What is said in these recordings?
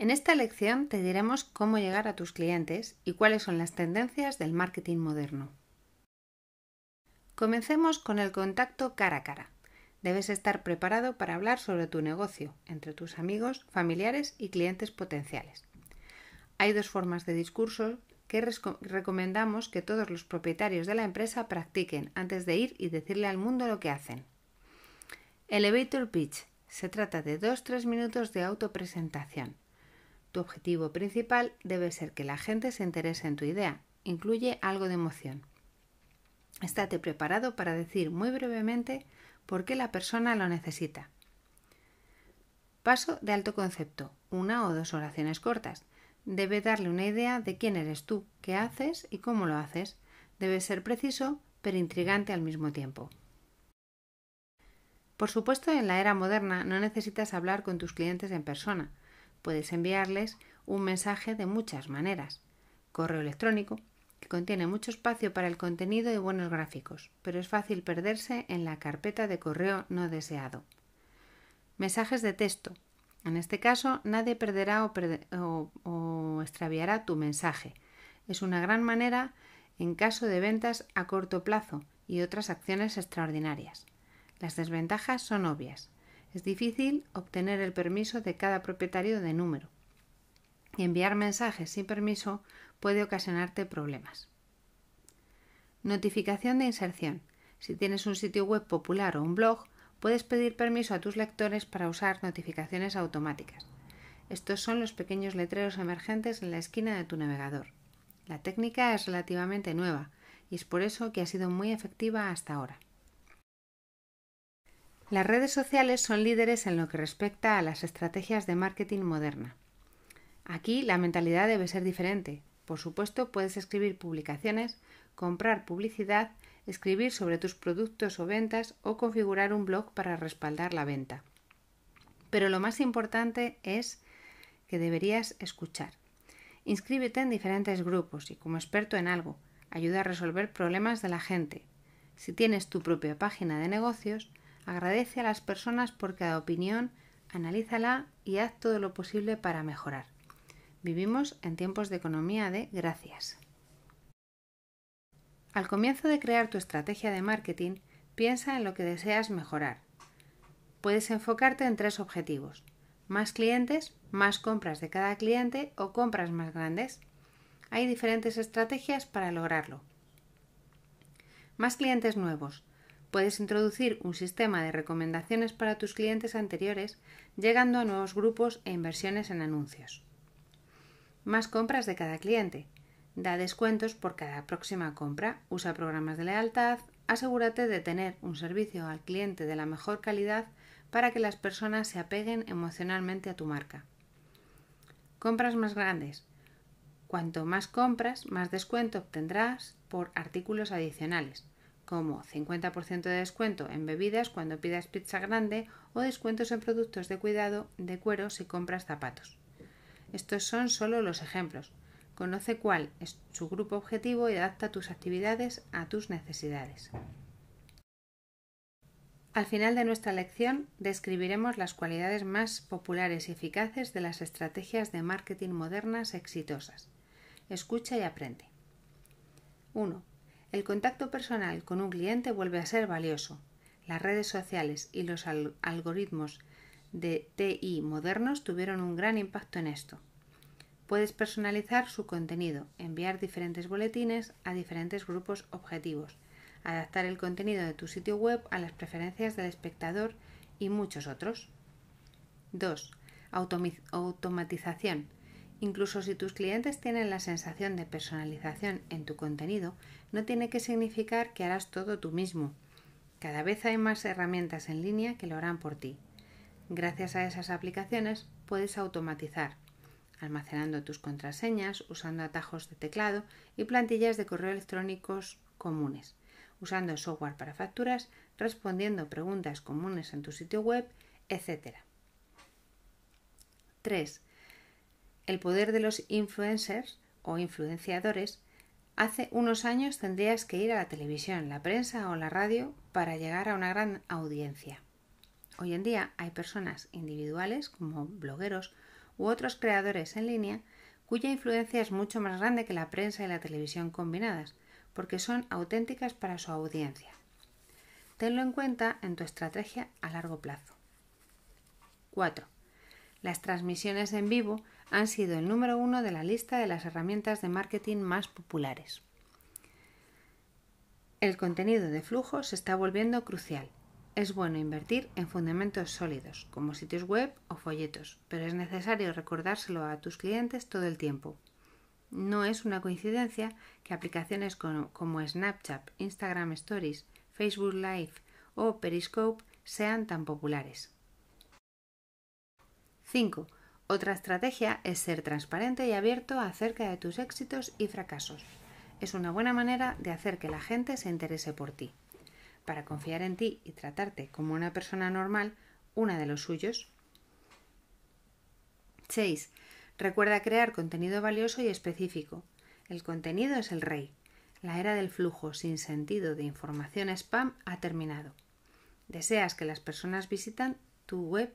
En esta lección te diremos cómo llegar a tus clientes y cuáles son las tendencias del marketing moderno. Comencemos con el contacto cara a cara. Debes estar preparado para hablar sobre tu negocio entre tus amigos, familiares y clientes potenciales. Hay dos formas de discurso que recomendamos que todos los propietarios de la empresa practiquen antes de ir y decirle al mundo lo que hacen. Elevator pitch. Se trata de 2-3 minutos de autopresentación tu objetivo principal debe ser que la gente se interese en tu idea. Incluye algo de emoción. Estate preparado para decir muy brevemente por qué la persona lo necesita. Paso de alto concepto, una o dos oraciones cortas. Debe darle una idea de quién eres tú, qué haces y cómo lo haces. Debe ser preciso, pero intrigante al mismo tiempo. Por supuesto, en la era moderna no necesitas hablar con tus clientes en persona. Puedes enviarles un mensaje de muchas maneras. Correo electrónico, que contiene mucho espacio para el contenido y buenos gráficos, pero es fácil perderse en la carpeta de correo no deseado. Mensajes de texto. En este caso, nadie perderá o, o extraviará tu mensaje. Es una gran manera en caso de ventas a corto plazo y otras acciones extraordinarias. Las desventajas son obvias. Es difícil obtener el permiso de cada propietario de número y enviar mensajes sin permiso puede ocasionarte problemas. Notificación de inserción. Si tienes un sitio web popular o un blog, puedes pedir permiso a tus lectores para usar notificaciones automáticas. Estos son los pequeños letreros emergentes en la esquina de tu navegador. La técnica es relativamente nueva y es por eso que ha sido muy efectiva hasta ahora. Las redes sociales son líderes en lo que respecta a las estrategias de marketing moderna. Aquí la mentalidad debe ser diferente. Por supuesto, puedes escribir publicaciones, comprar publicidad, escribir sobre tus productos o ventas o configurar un blog para respaldar la venta. Pero lo más importante es que deberías escuchar. Inscríbete en diferentes grupos y como experto en algo, ayuda a resolver problemas de la gente. Si tienes tu propia página de negocios, Agradece a las personas por cada opinión, analízala y haz todo lo posible para mejorar. Vivimos en tiempos de economía de gracias. Al comienzo de crear tu estrategia de marketing, piensa en lo que deseas mejorar. Puedes enfocarte en tres objetivos. Más clientes, más compras de cada cliente o compras más grandes. Hay diferentes estrategias para lograrlo. Más clientes nuevos. Puedes introducir un sistema de recomendaciones para tus clientes anteriores, llegando a nuevos grupos e inversiones en anuncios. Más compras de cada cliente. Da descuentos por cada próxima compra, usa programas de lealtad, asegúrate de tener un servicio al cliente de la mejor calidad para que las personas se apeguen emocionalmente a tu marca. Compras más grandes. Cuanto más compras, más descuento obtendrás por artículos adicionales como 50% de descuento en bebidas cuando pidas pizza grande o descuentos en productos de cuidado de cuero si compras zapatos. Estos son solo los ejemplos. Conoce cuál es su grupo objetivo y adapta tus actividades a tus necesidades. Al final de nuestra lección describiremos las cualidades más populares y eficaces de las estrategias de marketing modernas exitosas. Escucha y aprende. 1. El contacto personal con un cliente vuelve a ser valioso. Las redes sociales y los algoritmos de TI modernos tuvieron un gran impacto en esto. Puedes personalizar su contenido, enviar diferentes boletines a diferentes grupos objetivos, adaptar el contenido de tu sitio web a las preferencias del espectador y muchos otros. 2. Automatización. Incluso si tus clientes tienen la sensación de personalización en tu contenido, no tiene que significar que harás todo tú mismo. Cada vez hay más herramientas en línea que lo harán por ti. Gracias a esas aplicaciones puedes automatizar, almacenando tus contraseñas, usando atajos de teclado y plantillas de correo electrónicos comunes, usando software para facturas, respondiendo preguntas comunes en tu sitio web, etc. 3 el poder de los influencers o influenciadores, hace unos años tendrías que ir a la televisión, la prensa o la radio para llegar a una gran audiencia. Hoy en día hay personas individuales como blogueros u otros creadores en línea cuya influencia es mucho más grande que la prensa y la televisión combinadas, porque son auténticas para su audiencia. Tenlo en cuenta en tu estrategia a largo plazo. 4. Las transmisiones en vivo han sido el número uno de la lista de las herramientas de marketing más populares. El contenido de flujo se está volviendo crucial. Es bueno invertir en fundamentos sólidos, como sitios web o folletos, pero es necesario recordárselo a tus clientes todo el tiempo. No es una coincidencia que aplicaciones como Snapchat, Instagram Stories, Facebook Live o Periscope sean tan populares. 5. Otra estrategia es ser transparente y abierto acerca de tus éxitos y fracasos. Es una buena manera de hacer que la gente se interese por ti. Para confiar en ti y tratarte como una persona normal, una de los suyos. 6. Recuerda crear contenido valioso y específico. El contenido es el rey. La era del flujo sin sentido de información spam ha terminado. Deseas que las personas visitan tu web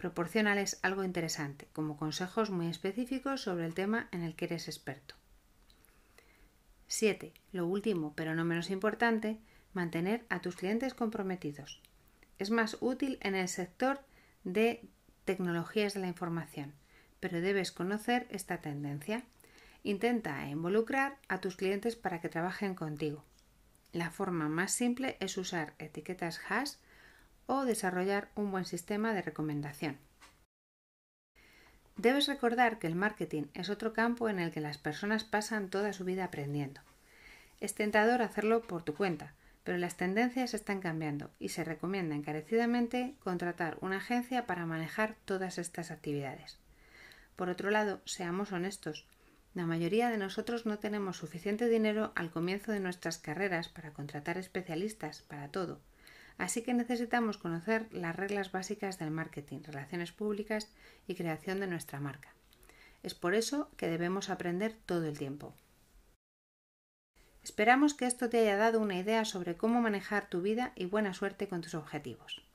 proporcionales algo interesante, como consejos muy específicos sobre el tema en el que eres experto. 7. Lo último, pero no menos importante, mantener a tus clientes comprometidos. Es más útil en el sector de tecnologías de la información, pero debes conocer esta tendencia. Intenta involucrar a tus clientes para que trabajen contigo. La forma más simple es usar etiquetas hash o desarrollar un buen sistema de recomendación. Debes recordar que el marketing es otro campo en el que las personas pasan toda su vida aprendiendo. Es tentador hacerlo por tu cuenta, pero las tendencias están cambiando y se recomienda encarecidamente contratar una agencia para manejar todas estas actividades. Por otro lado, seamos honestos, la mayoría de nosotros no tenemos suficiente dinero al comienzo de nuestras carreras para contratar especialistas para todo Así que necesitamos conocer las reglas básicas del marketing, relaciones públicas y creación de nuestra marca. Es por eso que debemos aprender todo el tiempo. Esperamos que esto te haya dado una idea sobre cómo manejar tu vida y buena suerte con tus objetivos.